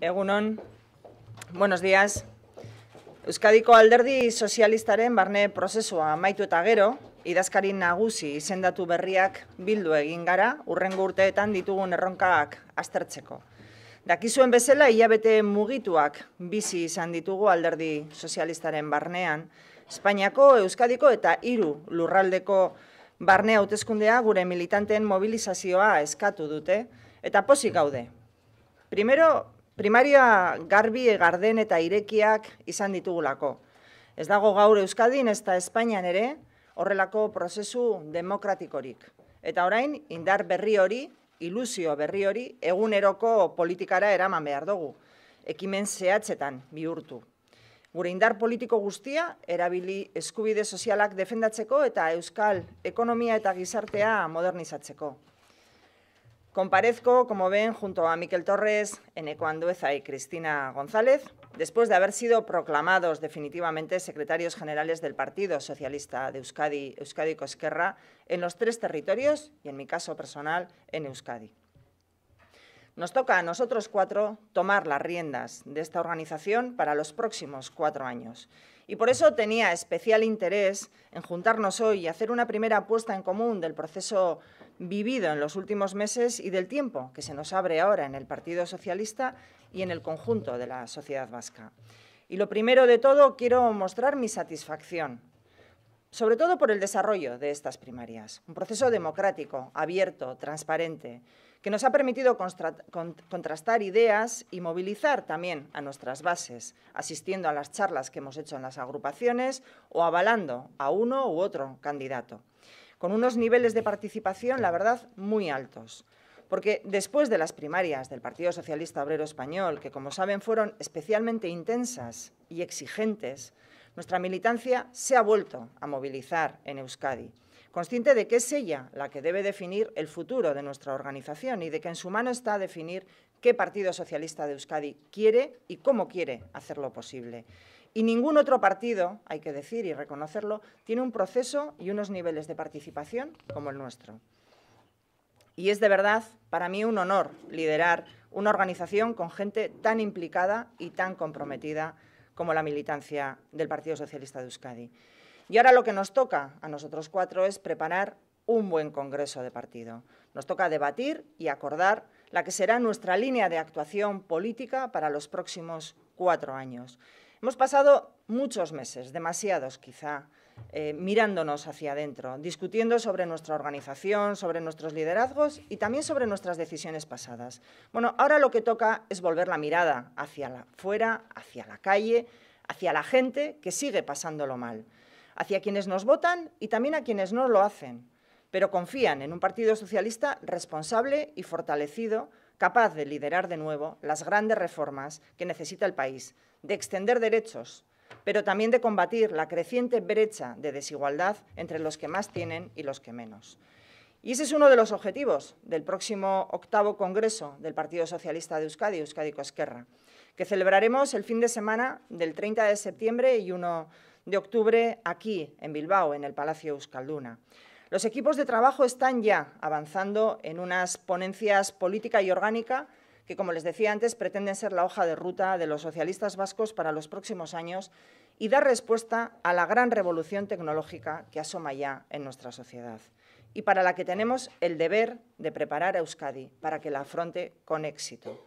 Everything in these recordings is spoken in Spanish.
Egunon, buenos días. Euskadiko alderdi sozialistaren barne prozesua maitu eta gero, idazkarin nagusi izendatu berriak bildu egin gara, urrengo urteetan ditugun erronkaak aztertzeko. Dakizuen bezala, hilabete mugituak bizi izan ditugu alderdi sozialistaren barnean, Espainiako, Euskadiko eta hiru lurraldeko barne hautezkundea gure militanten mobilizazioa eskatu dute, eta posik gaude. Primero, Primaria garbi egarden eta irekiak izan ditugulako. Ez dago gaur Euskadin ez da Espainian ere horrelako prozesu demokratikorik. Eta orain, indar berri hori, ilusio berri hori, eguneroko politikara eraman behar dugu. Ekimen zehatzetan bihurtu. Gure indar politiko guztia erabili eskubide sozialak defendatzeko eta euskal ekonomia eta gizartea modernizatzeko. Comparezco, como ven, junto a Miquel Torres, Eneco Andueza y Cristina González, después de haber sido proclamados definitivamente secretarios generales del Partido Socialista de Euskadi, Euskadi Cosquerra, en los tres territorios y, en mi caso personal, en Euskadi. Nos toca a nosotros cuatro tomar las riendas de esta organización para los próximos cuatro años. Y por eso tenía especial interés en juntarnos hoy y hacer una primera apuesta en común del proceso vivido en los últimos meses y del tiempo que se nos abre ahora en el Partido Socialista y en el conjunto de la sociedad vasca. Y lo primero de todo, quiero mostrar mi satisfacción, sobre todo por el desarrollo de estas primarias, un proceso democrático, abierto, transparente, que nos ha permitido contrastar ideas y movilizar también a nuestras bases, asistiendo a las charlas que hemos hecho en las agrupaciones o avalando a uno u otro candidato con unos niveles de participación, la verdad, muy altos. Porque después de las primarias del Partido Socialista Obrero Español, que como saben fueron especialmente intensas y exigentes, nuestra militancia se ha vuelto a movilizar en Euskadi, consciente de que es ella la que debe definir el futuro de nuestra organización y de que en su mano está definir qué Partido Socialista de Euskadi quiere y cómo quiere hacerlo posible. Y ningún otro partido, hay que decir y reconocerlo, tiene un proceso y unos niveles de participación como el nuestro. Y es de verdad para mí un honor liderar una organización con gente tan implicada y tan comprometida como la militancia del Partido Socialista de Euskadi. Y ahora lo que nos toca a nosotros cuatro es preparar un buen congreso de partido. Nos toca debatir y acordar la que será nuestra línea de actuación política para los próximos cuatro años. Hemos pasado muchos meses, demasiados quizá, eh, mirándonos hacia adentro, discutiendo sobre nuestra organización, sobre nuestros liderazgos y también sobre nuestras decisiones pasadas. Bueno, ahora lo que toca es volver la mirada hacia afuera, hacia la calle, hacia la gente que sigue pasándolo mal, hacia quienes nos votan y también a quienes no lo hacen, pero confían en un Partido Socialista responsable y fortalecido capaz de liderar de nuevo las grandes reformas que necesita el país, de extender derechos, pero también de combatir la creciente brecha de desigualdad entre los que más tienen y los que menos. Y ese es uno de los objetivos del próximo octavo Congreso del Partido Socialista de Euskadi, Euskadi Cosquerra, que celebraremos el fin de semana del 30 de septiembre y 1 de octubre aquí, en Bilbao, en el Palacio Euskalduna. Los equipos de trabajo están ya avanzando en unas ponencias política y orgánica que, como les decía antes, pretenden ser la hoja de ruta de los socialistas vascos para los próximos años y dar respuesta a la gran revolución tecnológica que asoma ya en nuestra sociedad y para la que tenemos el deber de preparar a Euskadi para que la afronte con éxito.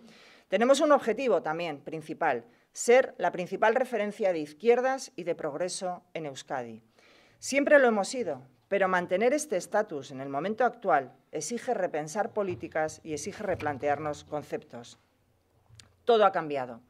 Tenemos un objetivo también principal, ser la principal referencia de izquierdas y de progreso en Euskadi. Siempre lo hemos sido, pero mantener este estatus en el momento actual exige repensar políticas y exige replantearnos conceptos. Todo ha cambiado.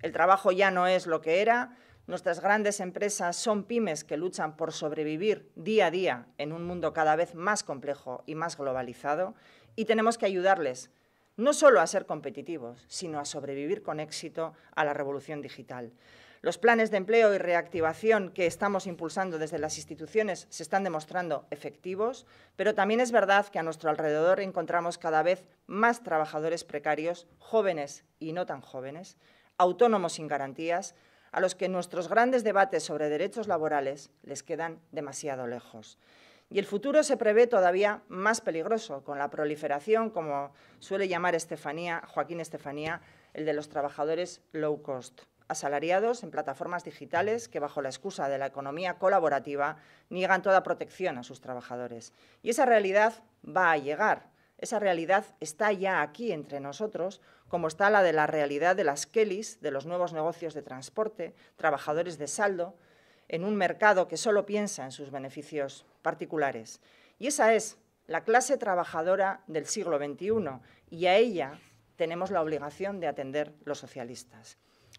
El trabajo ya no es lo que era, nuestras grandes empresas son pymes que luchan por sobrevivir día a día en un mundo cada vez más complejo y más globalizado y tenemos que ayudarles no solo a ser competitivos, sino a sobrevivir con éxito a la revolución digital. Los planes de empleo y reactivación que estamos impulsando desde las instituciones se están demostrando efectivos, pero también es verdad que a nuestro alrededor encontramos cada vez más trabajadores precarios, jóvenes y no tan jóvenes, autónomos sin garantías, a los que nuestros grandes debates sobre derechos laborales les quedan demasiado lejos. Y el futuro se prevé todavía más peligroso, con la proliferación, como suele llamar Estefanía, Joaquín Estefanía, el de los trabajadores low cost asalariados en plataformas digitales que, bajo la excusa de la economía colaborativa, niegan toda protección a sus trabajadores. Y esa realidad va a llegar. Esa realidad está ya aquí entre nosotros, como está la de la realidad de las Kellys, de los nuevos negocios de transporte, trabajadores de saldo, en un mercado que solo piensa en sus beneficios particulares. Y esa es la clase trabajadora del siglo XXI, y a ella tenemos la obligación de atender los socialistas.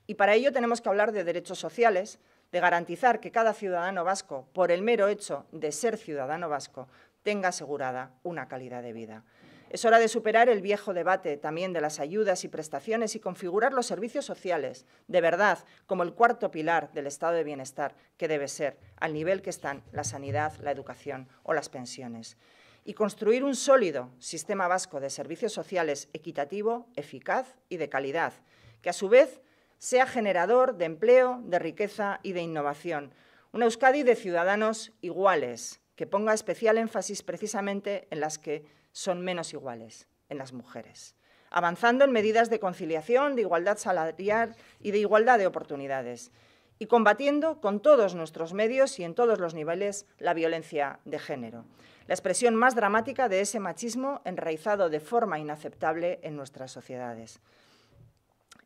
Y para ello tenemos que hablar de derechos sociales, de garantizar que cada ciudadano vasco, por el mero hecho de ser ciudadano vasco, tenga asegurada una calidad de vida. Es hora de superar el viejo debate también de las ayudas y prestaciones y configurar los servicios sociales, de verdad, como el cuarto pilar del estado de bienestar que debe ser, al nivel que están la sanidad, la educación o las pensiones. Y construir un sólido sistema vasco de servicios sociales equitativo, eficaz y de calidad, que a su vez sea generador de empleo, de riqueza y de innovación. Un Euskadi de ciudadanos iguales, que ponga especial énfasis precisamente en las que son menos iguales, en las mujeres. Avanzando en medidas de conciliación, de igualdad salarial y de igualdad de oportunidades. Y combatiendo con todos nuestros medios y en todos los niveles la violencia de género. La expresión más dramática de ese machismo enraizado de forma inaceptable en nuestras sociedades.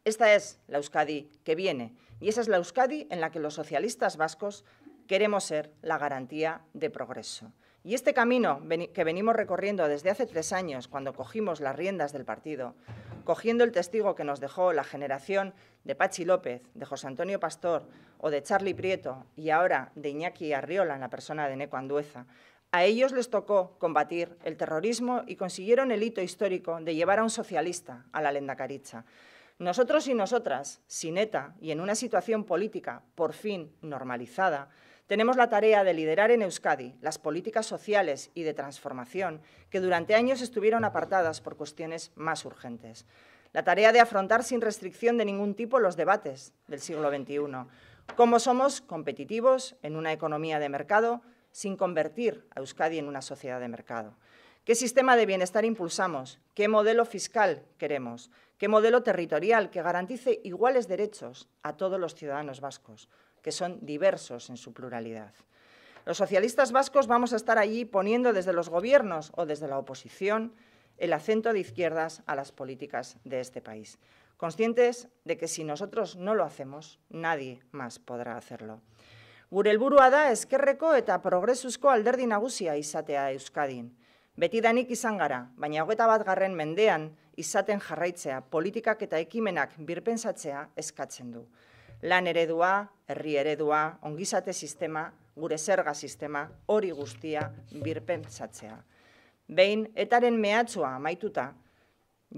Esta es la Euskadi que viene y esa es la Euskadi en la que los socialistas vascos queremos ser la garantía de progreso. Y este camino que venimos recorriendo desde hace tres años, cuando cogimos las riendas del partido, cogiendo el testigo que nos dejó la generación de Pachi López, de José Antonio Pastor o de Charlie Prieto y ahora de Iñaki Arriola en la persona de Neco Andueza, a ellos les tocó combatir el terrorismo y consiguieron el hito histórico de llevar a un socialista a la lenda caricha. Nosotros y nosotras, sin ETA y en una situación política por fin normalizada, tenemos la tarea de liderar en Euskadi las políticas sociales y de transformación que durante años estuvieron apartadas por cuestiones más urgentes. La tarea de afrontar sin restricción de ningún tipo los debates del siglo XXI. Cómo somos competitivos en una economía de mercado sin convertir a Euskadi en una sociedad de mercado. ¿Qué sistema de bienestar impulsamos? ¿Qué modelo fiscal queremos? ¿Qué modelo territorial que garantice iguales derechos a todos los ciudadanos vascos, que son diversos en su pluralidad? Los socialistas vascos vamos a estar allí poniendo desde los gobiernos o desde la oposición el acento de izquierdas a las políticas de este país, conscientes de que si nosotros no lo hacemos, nadie más podrá hacerlo. Gure helburua da eskerreko eta progresuzko alderdi nagusia izatea Euskadin. Betidanik izan gara, baina hogeta mendean, izaten jarraitzea, politikak eta ekimenak birpensatzea eskatzen du. Lan eredua, herri eredua, ongizate sistema, gure zerga sistema, hori guztia birpentsatzea. Behin, etaren mehatzua amaituta,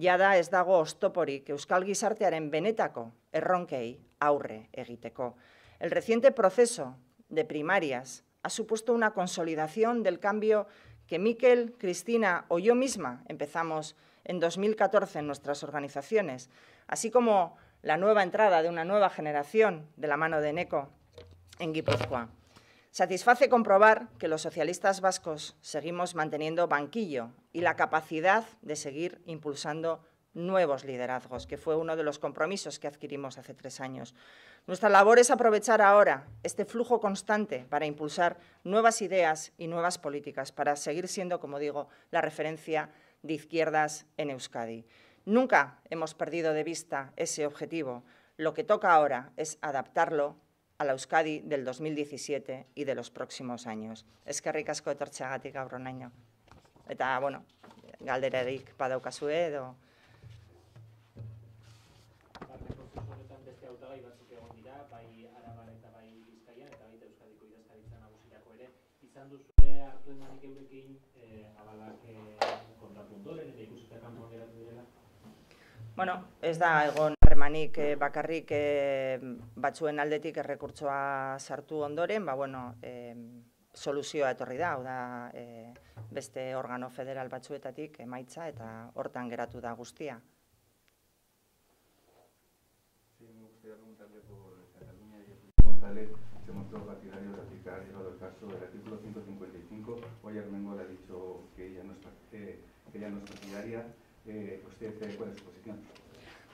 jada ez dago ostoporik Euskal Gizartearen benetako erronkei aurre egiteko. El reciente proceso de primarias ha supuesto una consolidación del cambio que Miquel, Cristina o yo misma empezamos en 2014 en nuestras organizaciones, así como la nueva entrada de una nueva generación de la mano de ENECO en Guipúzcoa. Satisface comprobar que los socialistas vascos seguimos manteniendo banquillo y la capacidad de seguir impulsando nuevos liderazgos, que fue uno de los compromisos que adquirimos hace tres años. Nuestra labor es aprovechar ahora este flujo constante para impulsar nuevas ideas y nuevas políticas, para seguir siendo, como digo, la referencia de izquierdas en Euskadi. Nunca hemos perdido de vista ese objetivo. Lo que toca ahora es adaptarlo a la Euskadi del 2017 y de los próximos años. Eskerrik asko etortzeagatik aurronaino. Eta, bueno, está bueno, edo... izan duzue Bueno, ez da egon harremanik eh, bakarrik eh, batzuen aldetik errekurtsoa sartu ondoren, ba bueno, eh, soluzioa etorri da, hau da eh, beste organo federal batzuetatik emaitza eta hortan geratu da guztia. se mostró partidario el caso del artículo 155 hoy Eh, es pues, su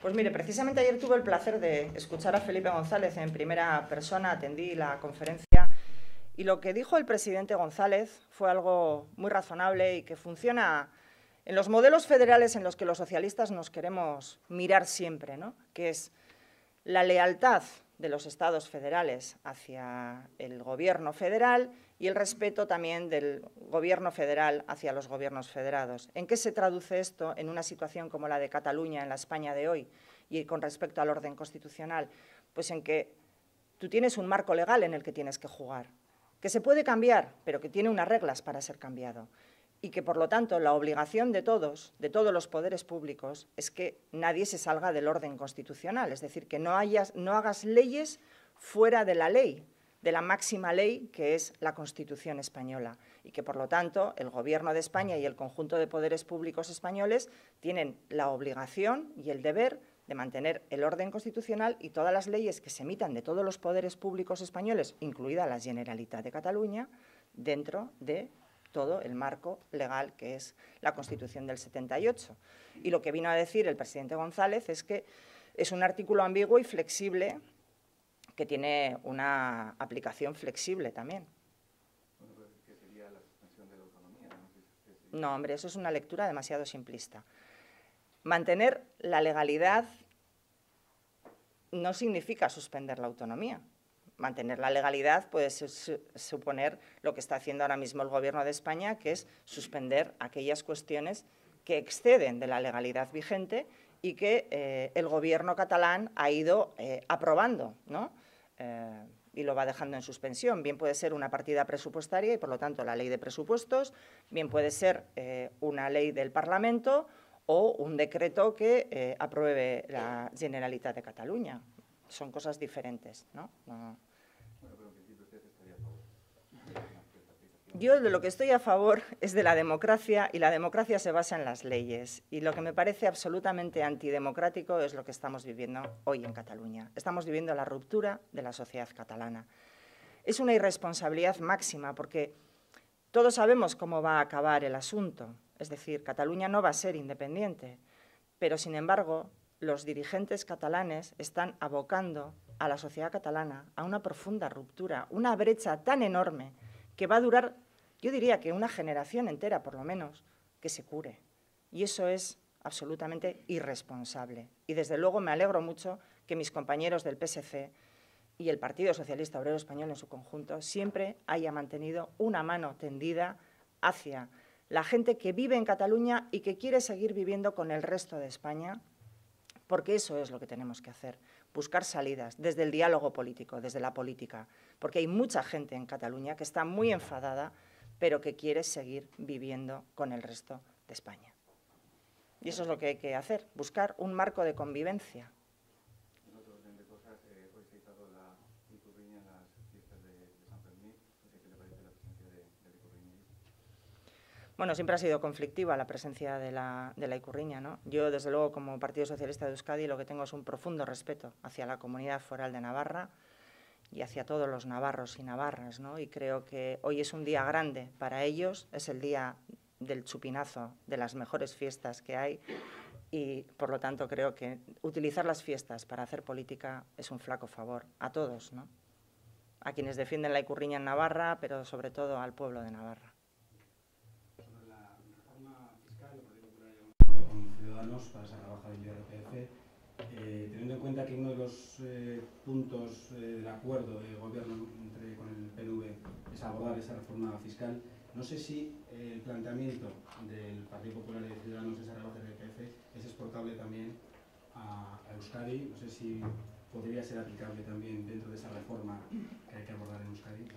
Pues mire, precisamente ayer tuve el placer de escuchar a Felipe González en primera persona, atendí la conferencia y lo que dijo el presidente González fue algo muy razonable y que funciona en los modelos federales en los que los socialistas nos queremos mirar siempre, ¿no? que es la lealtad de los estados federales hacia el gobierno federal y el respeto también del gobierno federal hacia los gobiernos federados. ¿En qué se traduce esto en una situación como la de Cataluña, en la España de hoy, y con respecto al orden constitucional? Pues en que tú tienes un marco legal en el que tienes que jugar, que se puede cambiar, pero que tiene unas reglas para ser cambiado y que, por lo tanto, la obligación de todos, de todos los poderes públicos, es que nadie se salga del orden constitucional, es decir, que no, no hagas leyes fuera de la ley, de la máxima ley que es la Constitución española y que, por lo tanto, el Gobierno de España y el conjunto de poderes públicos españoles tienen la obligación y el deber de mantener el orden constitucional y todas las leyes que se emitan de todos los poderes públicos españoles, incluida la Generalitat de Cataluña, dentro de todo el marco legal que es la Constitución del 78. Y lo que vino a decir el presidente González es que es un artículo ambiguo y flexible que tiene una aplicación flexible también. Pues ¿Qué sería la suspensión de la autonomía? No, hombre, eso es una lectura demasiado simplista. Mantener la legalidad no significa suspender la autonomía. Mantener la legalidad puede suponer lo que está haciendo ahora mismo el Gobierno de España, que es suspender aquellas cuestiones que exceden de la legalidad vigente y que eh, el gobierno catalán ha ido eh, aprobando, ¿no? Eh, y lo va dejando en suspensión. Bien puede ser una partida presupuestaria y, por lo tanto, la ley de presupuestos, bien puede ser una ley del Parlamento o un decreto que apruebe la Generalitat de Cataluña. Son cosas diferentes, ¿no? no Yo de lo que estoy a favor es de la democracia y la democracia se basa en las leyes. Y lo que me parece absolutamente antidemocrático es lo que estamos viviendo hoy en Cataluña. Estamos viviendo la ruptura de la sociedad catalana. Es una irresponsabilidad máxima porque todos sabemos cómo va a acabar el asunto. Es decir, Cataluña no va a ser independiente. Pero, sin embargo, los dirigentes catalanes están abocando a la sociedad catalana a una profunda ruptura, una brecha tan enorme que va a durar yo diría que una generación entera, por lo menos, que se cure. Y eso es absolutamente irresponsable. Y desde luego me alegro mucho que mis compañeros del PSC y el Partido Socialista Obrero Español en su conjunto siempre haya mantenido una mano tendida hacia la gente que vive en Cataluña y que quiere seguir viviendo con el resto de España, porque eso es lo que tenemos que hacer, buscar salidas desde el diálogo político, desde la política, porque hay mucha gente en Cataluña que está muy enfadada pero que quiere seguir viviendo con el resto de España. Y eso es lo que hay que hacer, buscar un marco de convivencia. Eh, bueno, siempre ha sido conflictiva la presencia de la, de Icurriña, ¿no? Yo, desde luego, como Partido Socialista de Euskadi, lo que tengo es un profundo respeto hacia la comunidad foral de Navarra, y hacia todos los navarros y navarras. ¿no? Y creo que hoy es un día grande para ellos, es el día del chupinazo, de las mejores fiestas que hay y por lo tanto creo que utilizar las fiestas para hacer política es un flaco favor a todos, A quienes defienden la Icurriña en Navarra, pero sobre todo al pueblo de Navarra. Sobre la reforma fiscal, con Ciudadanos para esa eh, teniendo en cuenta que uno de los eh, puntos eh, del acuerdo de gobierno entre, con el PNV es abordar esa reforma fiscal, no sé si el planteamiento del Partido Popular y de Ciudadanos de esa rebaja del PF es exportable también a, Euskadi, no sé si podría ser aplicable también dentro de esa reforma que hay que abordar en Euskadi.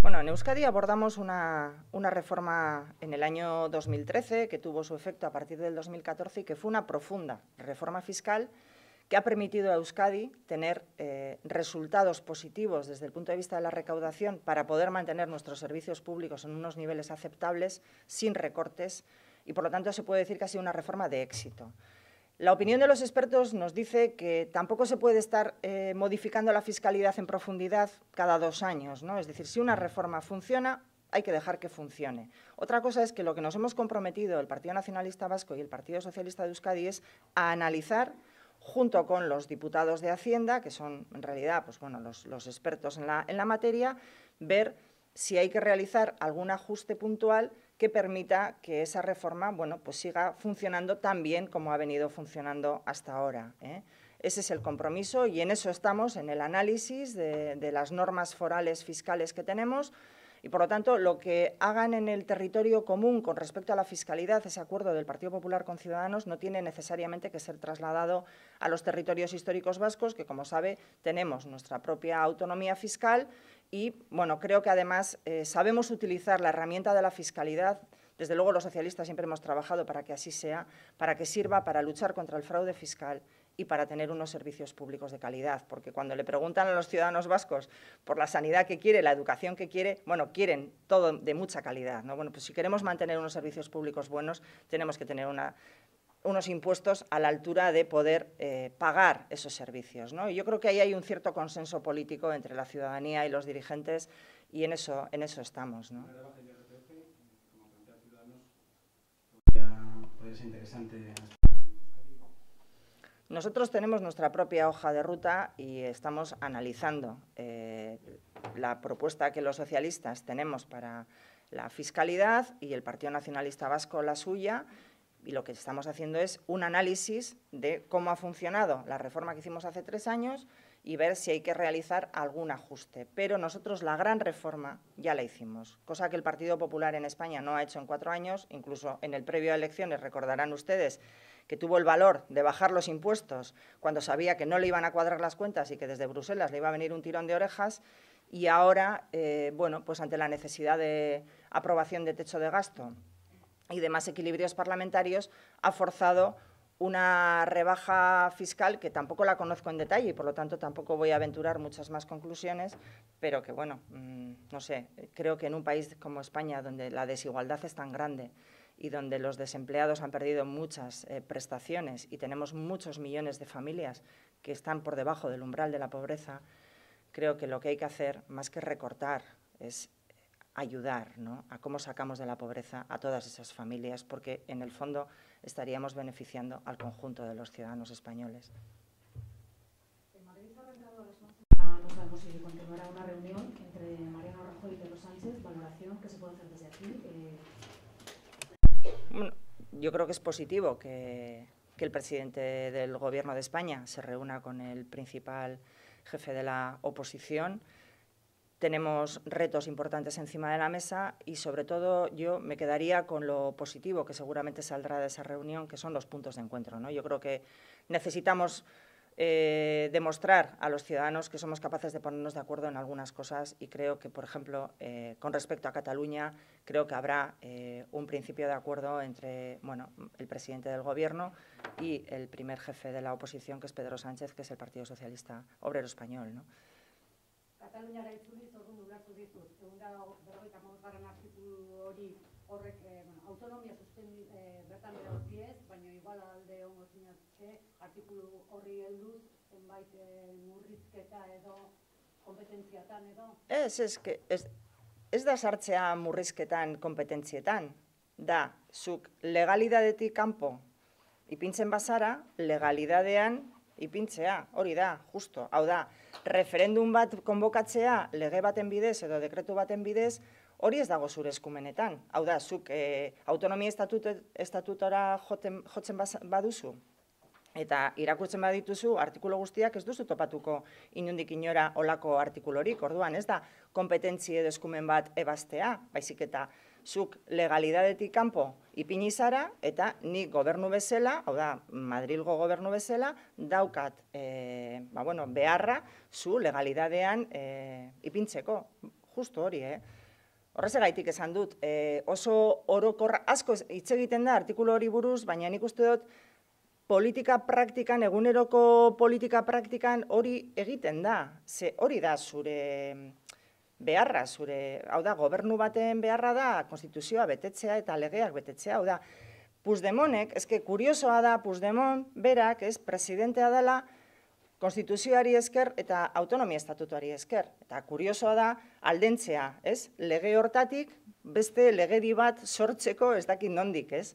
Bueno, en Euskadi abordamos una, una, reforma en el año 2013 que tuvo su efecto a partir del 2014 y que fue una profunda reforma fiscal que ha permitido a Euskadi tener eh, resultados positivos desde el punto de vista de la recaudación para poder mantener nuestros servicios públicos en unos niveles aceptables, sin recortes, y por lo tanto se puede decir que ha sido una reforma de éxito. La opinión de los expertos nos dice que tampoco se puede estar eh, modificando la fiscalidad en profundidad cada dos años, ¿no? Es decir, si una reforma funciona, hay que dejar que funcione. Otra cosa es que lo que nos hemos comprometido el Partido Nacionalista Vasco y el Partido Socialista de Euskadi es a analizar junto con los diputados de Hacienda, que son en realidad pues, bueno, los, expertos en la, materia, ver si hay que realizar algún ajuste puntual que permita que esa reforma pues siga funcionando tan bien como ha venido funcionando hasta ahora. ¿eh? Ese es el compromiso y en eso estamos, en el análisis de las normas forales fiscales que tenemos y por lo tanto, lo que hagan en el territorio común con respecto a la fiscalidad, ese acuerdo del Partido Popular con Ciudadanos, no tiene necesariamente que ser trasladado a los territorios históricos vascos, que como sabe, tenemos nuestra propia autonomía fiscal y, bueno, creo que además eh, sabemos utilizar la herramienta de la fiscalidad desde luego los socialistas siempre hemos trabajado para que así sea, para que sirva para luchar contra el fraude fiscal y para tener unos servicios públicos de calidad. Porque cuando le preguntan a los ciudadanos vascos por la sanidad que quiere, la educación que quiere, bueno, quieren todo de mucha calidad. ¿no? Bueno, pues si queremos mantener unos servicios públicos buenos, tenemos que tener unos impuestos a la altura de poder eh, pagar esos servicios. ¿no? Y yo creo que ahí hay un cierto consenso político entre la ciudadanía y los dirigentes y en eso, en eso estamos. ¿no? Nosotros tenemos nuestra propia hoja de ruta y estamos analizando eh, la propuesta que los socialistas tenemos para la fiscalidad y el Partido Nacionalista Vasco la suya y lo que estamos haciendo es un análisis de cómo ha funcionado la reforma que hicimos hace tres años y ver si hay que realizar algún ajuste. Pero nosotros la gran reforma ya la hicimos, cosa que el Partido Popular en España no ha hecho en cuatro años, incluso en el previo a elecciones, recordarán ustedes que tuvo el valor de bajar los impuestos cuando sabía que no le iban a cuadrar las cuentas y que desde Bruselas le iba a venir un tirón de orejas, y ahora, eh, bueno, pues ante la necesidad de aprobación de techo de gasto y demás equilibrios parlamentarios, ha forzado una rebaja fiscal que tampoco la conozco en detalle y por lo tanto tampoco voy a aventurar muchas más conclusiones, pero que bueno, mm, no sé, creo que en un país como España donde la desigualdad es tan grande, y donde los desempleados han perdido muchas eh, prestaciones y tenemos muchos millones de familias que están por debajo del umbral de la pobreza, creo que lo que hay que hacer, más que recortar, es eh, ayudar a cómo sacamos de la pobreza a todas esas familias, porque en el fondo estaríamos beneficiando al conjunto de los ciudadanos españoles. Madrid ha reunión entre Mariano Rajoy y Pedro Sánchez, valoración que se puede hacer desde aquí. Eh, bueno, yo creo que es positivo que, el presidente del Gobierno de España se reúna con el principal jefe de la oposición. Tenemos retos importantes encima de la mesa y, sobre todo, yo me quedaría con lo positivo que seguramente saldrá de esa reunión, que son los puntos de encuentro. ¿no? Yo creo que necesitamos eh, demostrar a los ciudadanos que somos capaces de ponernos de acuerdo en algunas cosas y creo que, por ejemplo, eh, con respecto a Cataluña, creo que habrá eh, un principio de acuerdo entre bueno, el presidente del Gobierno y el primer jefe de la oposición, que es Pedro Sánchez, que es el Partido Socialista Obrero Español. ¿no? baina igual alde artikulu horri helduz, zenbait eh, murrizketa edo kompetentziatan edo? Ez, ez, ez, ez da sartzea murrizketan kompetentzietan. Da, zuk legalidadetik kanpo ipintzen bazara, legalidadean ipintzea, hori da, justo. Hau da, referendum bat konbokatzea lege baten bidez edo dekretu baten bidez, hori ez dago zure eskumenetan. Hau da, zuk e, autonomia estatutora jotzen baduzu, Eta irakurtzen badituzu, artikulu guztiak ez duzu topatuko inundik inora olako artikulorik, orduan, ez da, kompetentzie deskumen bat ebaztea, baizik eta zuk legalidadetik kanpo ipini zara, eta ni gobernu bezala, hau da, Madrilgo gobernu bezala, daukat e, ba, bueno, beharra zu legalidadean e, ipintzeko, justu hori, eh? Horrez egaitik esan dut, e, oso orokorra asko hitz egiten da artikulu hori buruz, baina nik uste dut, politika praktikan, eguneroko politika praktikan hori egiten da. Ze hori da zure beharra, zure, hau da, gobernu baten beharra da, konstituzioa betetzea eta legeak betetzea, hau da. Puzdemonek, ezke kuriosoa da, Puzdemon, berak, ez, presidentea dela, konstituzioari esker eta autonomia estatutuari esker. Eta kuriosoa da, aldentzea, ez, lege hortatik, beste lege bat sortzeko ez dakit nondik, ez.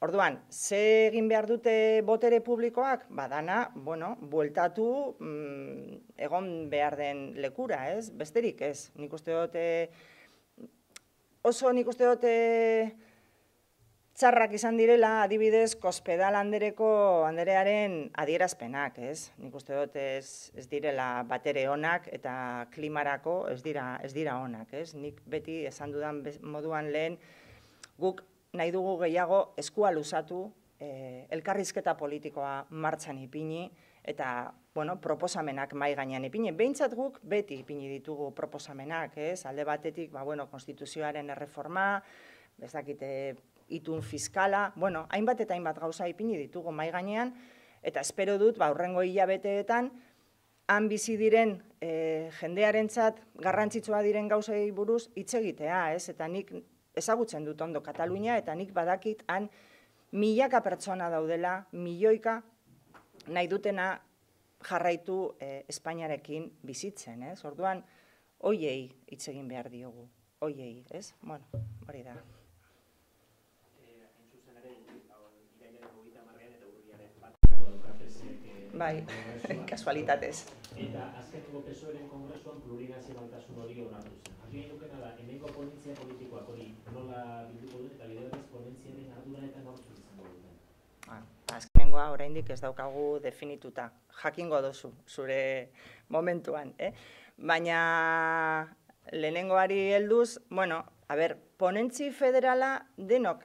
Orduan, ze egin behar dute botere publikoak? Badana, bueno, bueltatu mm, egon behar den lekura, ez? Besterik, ez? Nik uste dute... Eh, oso nik uste dute eh, txarrak izan direla adibidez kospedal handereko handerearen adierazpenak, ez? Nik uste dute ez, ez direla batere onak eta klimarako ez dira, ez dira onak, ez? Nik beti esan dudan moduan lehen guk nahi dugu gehiago eskua luzatu, e, elkarrizketa politikoa martxan ipini eta, bueno, proposamenak mai gainean ipini. Beintzat guk beti ipini ditugu proposamenak, ez? Alde batetik, ba bueno, konstituzioaren erreforma, ez dakite itun fiskala, bueno, hainbat eta hainbat gauza ipini ditugu mai gainean eta espero dut ba aurrengo hilabeteetan han bizi diren e, jendearentzat garrantzitsua diren gauzei buruz hitz egitea, ez? Eta nik ezagutzen dut ondo Katalunia, eta nik badakit han milaka pertsona daudela, milioika nahi dutena jarraitu e, Espainiarekin bizitzen, ez? Orduan, oiei hitz egin behar diogu, oiei, ez? Bueno, hori da. Eh, eh, bai, kasualitatez eta azkeneko pesoeren kongresuan plurinazionaltasun hori onartu zen. Agian dukena da hemenko ponentzia politikoak hori nola bilduko dut eta bidean ponentziaren ardura eta nortzu izango dira. Ba, azkenengoa oraindik ez daukagu definituta. Jakingo dozu zure momentuan, eh? Baina lehenengoari helduz, bueno, a ber, ponentzi federala denok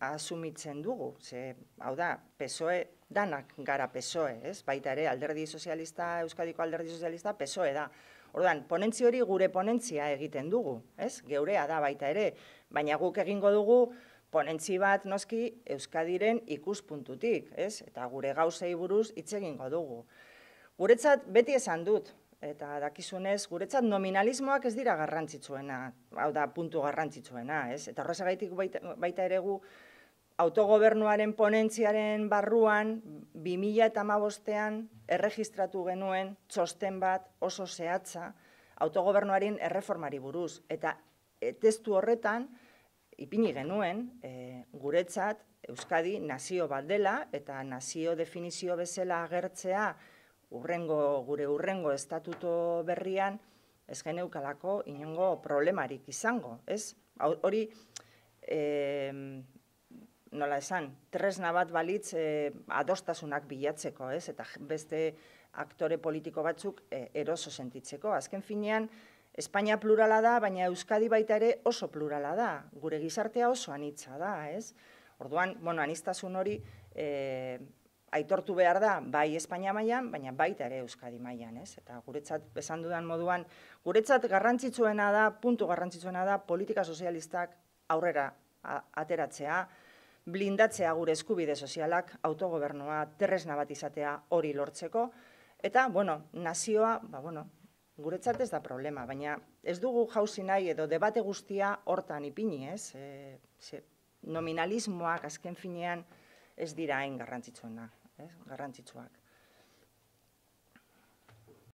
asumitzen dugu. Ze, hau da, PSOE danak gara PSOE, ez? Baita ere, alderdi sozialista, Euskadiko alderdi sozialista, PSOE da. Ordan, ponentzi hori gure ponentzia egiten dugu, ez? Geurea da baita ere, baina guk egingo dugu ponentzi bat noski Euskadiren ikuspuntutik, ez? Eta gure gauzei buruz hitz egingo dugu. Guretzat beti esan dut eta dakizunez, guretzat nominalismoak ez dira garrantzitsuena, hau da puntu garrantzitsuena, ez? Eta horrezagaitik baita, baita ere gu autogobernuaren ponentziaren barruan, 2000 eta mabostean, erregistratu genuen txosten bat oso zehatza autogobernuaren erreformari buruz. Eta e, testu horretan, ipini genuen, e, guretzat, Euskadi nazio bat dela, eta nazio definizio bezala agertzea, urrengo, gure urrengo estatuto berrian, ez geneukalako inongo problemarik izango, ez? Hori, e, nola esan, tresna bat balitz e, adostasunak bilatzeko, ez? Eta beste aktore politiko batzuk eh, eroso sentitzeko. Azken finean, Espainia plurala da, baina Euskadi baita ere oso plurala da. Gure gizartea oso anitza da, ez? Orduan, bueno, anistasun hori e, aitortu behar da, bai Espainia mailan, baina baita ere Euskadi mailan, ez? Eta guretzat esan dudan moduan, guretzat garrantzitsuena da, puntu garrantzitsuena da politika sozialistak aurrera ateratzea blindatzea gure eskubide sozialak, autogobernoa, terresna bat izatea hori lortzeko, eta, bueno, nazioa, ba, bueno, guretzat ez da problema, baina ez dugu jauzi nahi edo debate guztia hortan ipini, ez? E, ze, nominalismoak azken finean ez dira hain garrantzitsuena, ez? Garrantzitsuak.